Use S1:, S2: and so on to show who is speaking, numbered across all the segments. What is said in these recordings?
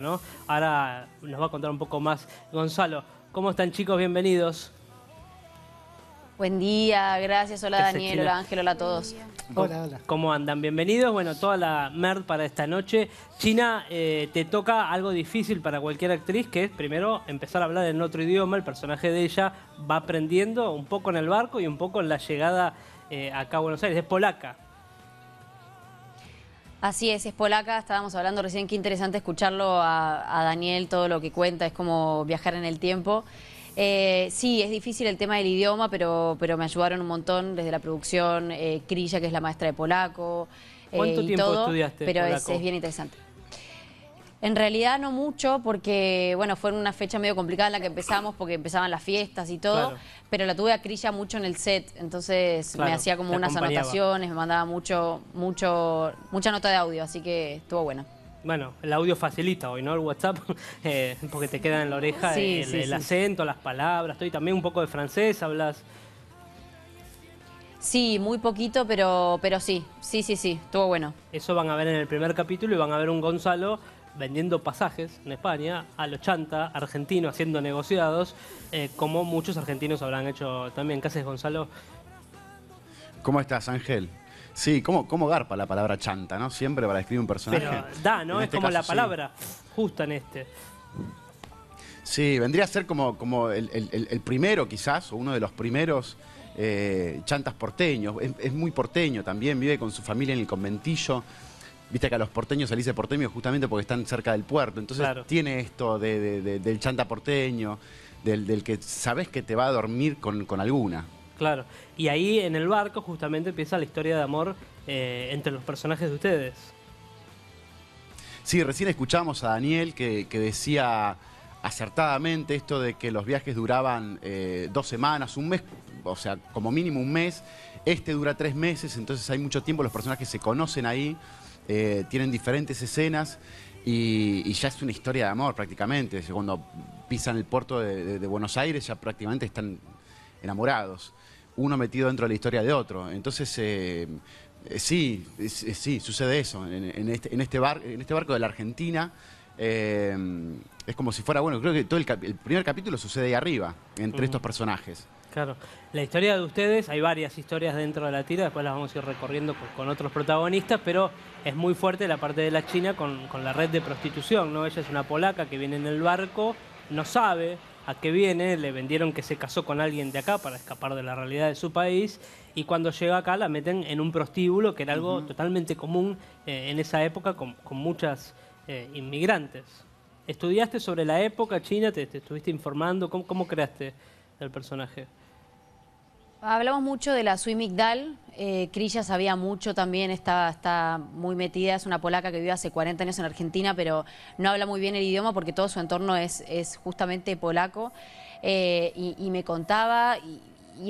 S1: ¿no? Ahora nos va a contar un poco más Gonzalo. ¿Cómo están chicos? Bienvenidos.
S2: Buen día, gracias. Hola Daniel, hola Ángel, hola a todos. Hola,
S1: hola. ¿Cómo andan? Bienvenidos. Bueno, toda la MERD para esta noche. China, eh, te toca algo difícil para cualquier actriz, que es primero empezar a hablar en otro idioma. El personaje de ella va aprendiendo un poco en el barco y un poco en la llegada eh, acá a Buenos Aires. Es polaca,
S2: Así es, es polaca, estábamos hablando recién, qué interesante escucharlo a, Daniel, todo lo que cuenta, es como viajar en el tiempo. Eh, sí, es difícil el tema del idioma, pero, pero me ayudaron un montón desde la producción, eh, Krilla, que es la maestra de polaco. ¿Cuánto eh, tiempo estudiaste Pero Es, es bien interesante. En realidad no mucho, porque bueno, fue una fecha medio complicada en la que empezamos, porque empezaban las fiestas y todo, pero la tuve a Crilla mucho en el set, entonces me hacía como unas anotaciones, me mandaba mucho, mucho, mucha nota de audio, así que estuvo buena.
S1: Bueno, el audio facilita hoy, ¿no? El WhatsApp, eh, porque te queda en la oreja el, acento, las palabras, todo, y también un poco de francés, hablas... Sí, muy poquito, pero, pero sí, sí, sí, sí, estuvo bueno. Eso van a ver en el primer capítulo y van a ver un Gonzalo vendiendo pasajes en España a al chanta, argentino haciendo negociados, eh, como muchos argentinos habrán hecho también. ¿Qué haces, Gonzalo?
S3: ¿Cómo estás, Ángel? Sí, ¿cómo, ¿cómo, garpa la palabra chanta, ¿no? Siempre para describir un personaje. da, ¿no?
S1: es este como la palabra justa en este.
S3: Sí, vendría a ser como, como el, primero, quizás, o uno de los primeros eh, chantas porteños. es muy porteño también, vive con su familia en el conventillo. Viste que a los porteños se porteño justamente porque están cerca del puerto. Entonces tiene esto del chanta porteño, del, que sabes que te va a dormir con, alguna.
S1: Claro. Y ahí en el barco justamente empieza la historia de amor eh, entre los personajes de ustedes.
S3: Sí, recién escuchamos a Daniel que, decía acertadamente esto de que los viajes duraban eh, dos semanas, un mes, o sea, como mínimo un mes. Este dura tres meses, entonces hay mucho tiempo, los personajes se conocen ahí. Eh, tienen diferentes escenas y, ya es una historia de amor prácticamente. Cuando pisan el puerto de, Buenos Aires ya prácticamente están enamorados, uno metido dentro de la historia de otro. Entonces, eh, eh, sí, sí, sucede eso. En, este, este en este barco de la Argentina Em, es como si fuera, bueno, creo que todo el, primer capítulo sucede ahí arriba, entre estos personajes.
S1: Claro. La historia de ustedes, hay varias historias dentro de la tira, después las vamos a ir recorriendo con, otros protagonistas, pero es muy fuerte la parte de la China con, la red de prostitución, ¿no? Ella es una polaca que viene en el barco, no sabe a qué viene, le vendieron que se casó con alguien de acá para escapar de la realidad de su país, y cuando llega acá la meten en un prostíbulo, que era algo totalmente común eh, en esa época, con, con muchas eh, inmigrantes. ¿Estudiaste sobre la época china? ¿Te, estuviste informando? ¿Cómo, ¿Cómo, creaste el personaje?
S2: Hablamos mucho de la Sui Migdal. Eh, sabía mucho también, está, está muy metida. Es una polaca que vive hace 40 años en Argentina, pero no habla muy bien el idioma porque todo su entorno es, es justamente polaco. Eh, y, me contaba. Y,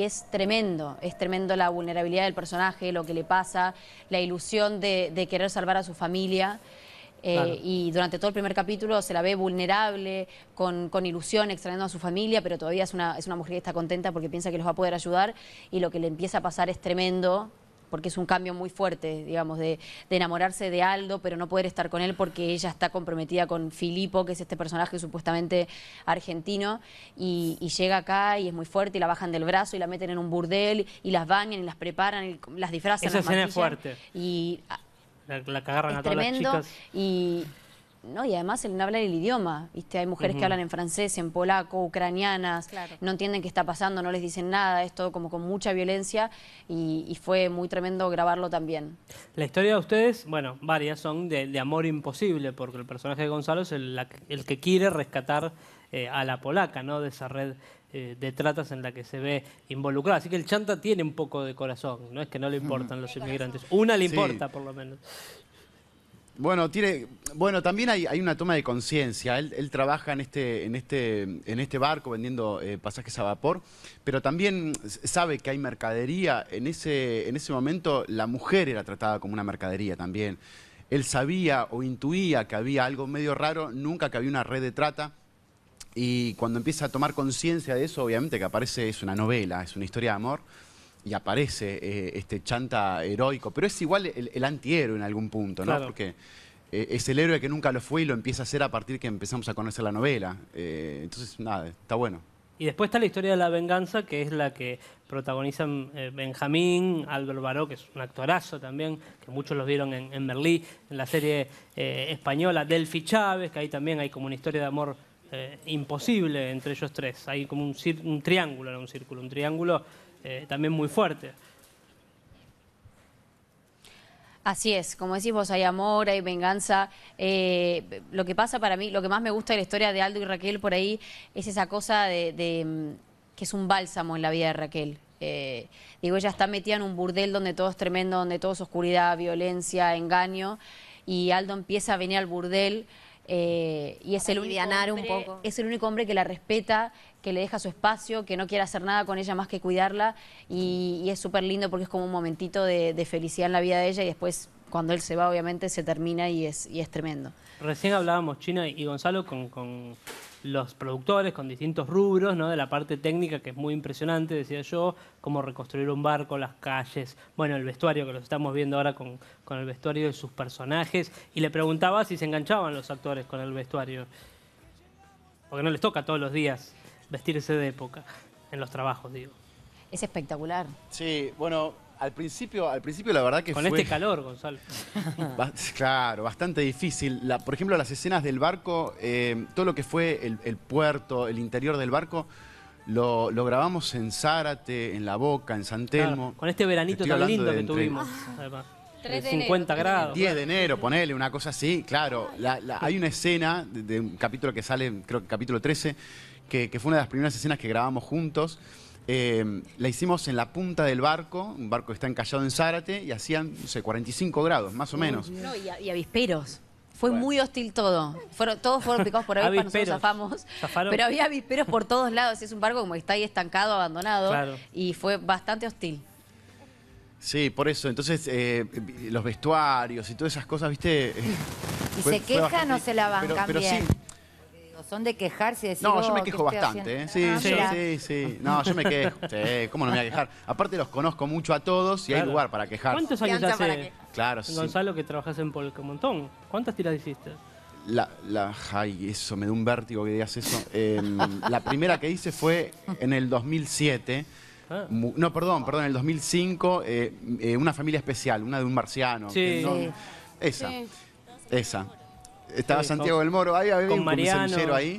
S2: es tremendo, es tremendo la vulnerabilidad del personaje, lo que le pasa, la ilusión de, de querer salvar a su familia. Eh, y durante todo el primer capítulo se la ve vulnerable, con, con, ilusión, extrañando a su familia, pero todavía es una, mujer que está contenta porque piensa que los va a poder ayudar y lo que le empieza a pasar es tremendo porque es un cambio muy fuerte, digamos, de, enamorarse de Aldo, pero no poder estar con él porque ella está comprometida con Filipo, que es este personaje supuestamente argentino, y, llega acá y es muy fuerte, y la bajan del brazo y la meten en un burdel, y las bañan y las preparan, y las disfrazan. Esa las escena es fuerte. Y
S1: la, es a tremendo.
S2: Y, ¿no? Y además él no habla el idioma, ¿viste? Hay mujeres que hablan en francés, en polaco, ucranianas, no entienden qué está pasando, no les dicen nada, es todo como con mucha violencia y, fue muy tremendo grabarlo también.
S1: La historia de ustedes, bueno, varias son de, amor imposible, porque el personaje de Gonzalo es el, que quiere rescatar eh, a la polaca, ¿no? De esa red eh, de tratas en la que se ve involucrado Así que el chanta tiene un poco de corazón, no es que no le importan los inmigrantes. Una le importa, por lo menos.
S3: Bueno, tiene, bueno, también hay, una toma de conciencia. Él, trabaja en este, en este, en este barco vendiendo eh, pasajes a vapor, pero también sabe que hay mercadería. En ese, en ese momento la mujer era tratada como una mercadería también. Él sabía o intuía que había algo medio raro, nunca que había una red de trata. Y cuando empieza a tomar conciencia de eso, obviamente que aparece, es una novela, es una historia de amor, y aparece eh, este chanta heroico, pero es igual el, antihéroe en algún punto, ¿no? Porque eh, es el héroe que nunca lo fue y lo empieza a hacer a partir que empezamos a conocer la novela. Eh, entonces, nada, está bueno.
S1: Y después está la historia de la venganza, que es la que protagonizan Benjamín, Álvaro Baró, que es un actorazo también, que muchos los vieron en, en Berlín, en la serie española, Delphi Chávez, que ahí también hay como una historia de amor eh, imposible entre ellos tres. Hay como un, triángulo, en un círculo, un triángulo eh, también muy fuerte.
S2: Así es, como decís vos, hay amor, hay venganza. Eh, lo que pasa para mí, lo que más me gusta de la historia de Aldo y Raquel por ahí es esa cosa de, mm, que es un bálsamo en la vida de Raquel. digo, ella está metida en un burdel donde todo es tremendo, donde todo es oscuridad, violencia, engaño, y Aldo empieza a venir al burdel eh, y es el, único un poco. es el único hombre que la respeta, que le deja su espacio, que no quiere hacer nada con ella más que cuidarla y, es súper lindo porque es como un momentito de, felicidad en la vida de ella y después cuando él se va obviamente se termina y es, es tremendo.
S1: Recién hablábamos China y Gonzalo con los productores con distintos rubros, ¿no? de la parte técnica que es muy impresionante, decía yo, cómo reconstruir un barco, las calles, bueno, el vestuario que lo estamos viendo ahora con, con el vestuario de sus personajes, y le preguntaba si se enganchaban los actores con el vestuario, porque no les toca todos los días vestirse de época, en los trabajos, digo.
S3: Es espectacular. Sí, bueno, al principio, al principio la verdad que Con este
S1: calor, Gonzalo.
S3: claro, bastante difícil. por ejemplo, las escenas del barco, eh, todo lo que fue el, puerto, el interior del barco, lo, grabamos en Zárate, en La Boca, en San Telmo. con este veranito tan lindo que tuvimos,
S1: 50 ah. grados. 10
S3: de enero, ponele, una cosa así. Claro, hay una escena de, un capítulo que sale, creo que capítulo 13, que fue una de las primeras escenas que grabamos juntos. Em, la hicimos en la punta del barco, un barco que está encallado en Zárate, y hacían, no sé, 45 grados, más o menos. No,
S2: y, avisperos. Fue muy hostil todo. Fueron, todos fueron picados por avispas, nosotros zafamos. Pero había avisperos por todos lados. Es un barco como que está ahí estancado, abandonado. Y fue bastante hostil.
S3: Sí, por eso. Entonces, eh, los vestuarios y todas esas cosas, ¿viste? ¿Y se quejan o se la bancan bien?
S2: Son de quejarse y No, yo me oh, quejo bastante. ¿eh? Sí, ah,
S3: sí, sí, No, yo me quejo. ¿cómo no me voy a quejar? Aparte los conozco mucho a todos y hay lugar para quejar. ¿Cuántos años hace, Claro, Gonzalo,
S1: que trabajas en Polcomontón? montón. ¿Cuántas tiras hiciste?
S3: La, la, ay, eso, me da un vértigo que digas eso. Em, la primera que hice fue en el 2007. Ah. No, perdón, perdón, en el 2005, eh, eh, una familia especial, una de un marciano. Esa, esa. Estaba Santiago del Moro ahí, había con Mariano,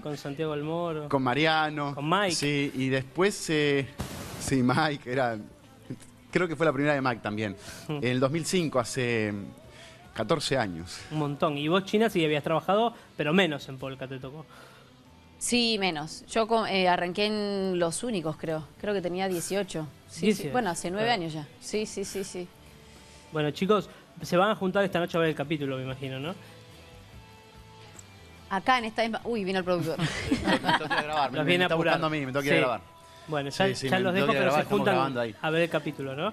S1: Con Santiago del Moro.
S3: Con Mariano. Con Mike. Sí, y después, eh, sí, Mike, era, creo que fue la primera de Mike también. Mm. En el 2005,
S1: hace 14 mm, años. Un montón. Y vos, China, sí habías trabajado, pero menos en Polka te tocó.
S2: Sí, menos. Yo eh, arranqué en Los Únicos, creo. Creo que tenía 18. Sí, Bueno, hace 9 ah. años ya. Sí, sí, sí, sí.
S1: Bueno, chicos, se van a juntar esta noche a ver el capítulo, me imagino, ¿no?
S2: acá en esta Uy, viene el productor. me tengo que grabar,
S3: está buscando a mí, me tengo grabar. Bueno, ya, los dejo, pero se juntan
S1: a ver el capítulo, ¿no?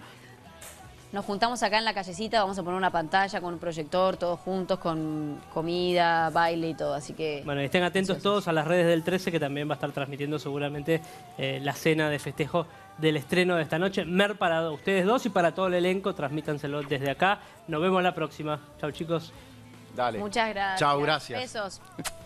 S2: Nos juntamos acá en la callecita, vamos a poner una pantalla con un proyector, todos juntos, con comida, baile y todo, así que... Bueno,
S1: y estén atentos todos a las redes del 13, que también va a estar transmitiendo seguramente eh, la cena de festejo del estreno de esta noche. Mer para ustedes dos y para todo el elenco, transmítanselo desde acá. Nos vemos la próxima. Chao, chicos. Dale. Muchas
S2: gracias. Chao, gracias. Besos.